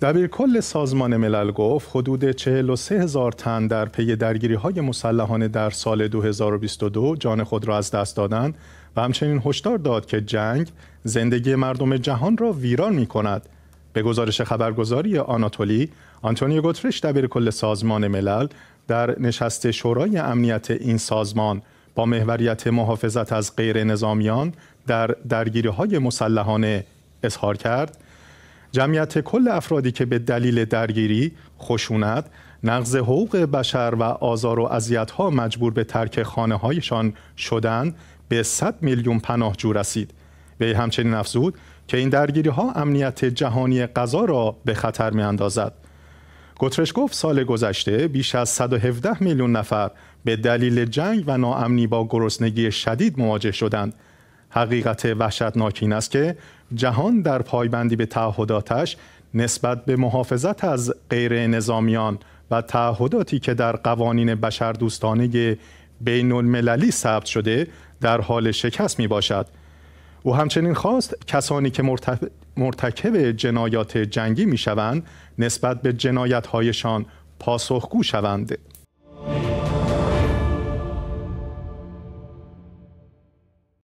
دبیرکل سازمان ملل گفت حدود 43 هزار تن در پی درگیری های مسلحانه در سال 2022 جان خود را از دست دادند و همچنین هشدار داد که جنگ زندگی مردم جهان را ویران می کند. به گزارش خبرگزاری آناتولی، آنتونیو گوترش دبیرکل سازمان ملل در نشست شورای امنیت این سازمان با محوریت محافظت از غیر نظامیان در درگیری های مسلحانه اظهار کرد جمعیت کل افرادی که به دلیل درگیری، خشونت، نقض حقوق بشر و آزار و ها مجبور به ترک خانه‌هایشان شدند به 100 میلیون پناهجو رسید. وی همچنین افزود که این درگیری ها امنیت جهانی غذا را به خطر می‌اندازد. اندازد. گترش گفت سال گذشته بیش از 117 میلیون نفر به دلیل جنگ و ناامنی با گرسنگی شدید مواجه شدند حقیقت وحشتناک این است که جهان در پایبندی به تعهداتش نسبت به محافظت از غیر نظامیان و تعهداتی که در قوانین بشردوستانه بین المللی ثبت شده در حال شکست می باشد. او همچنین خواست کسانی که مرتکب جنایات جنگی می شوند نسبت به هایشان پاسخگو شوند.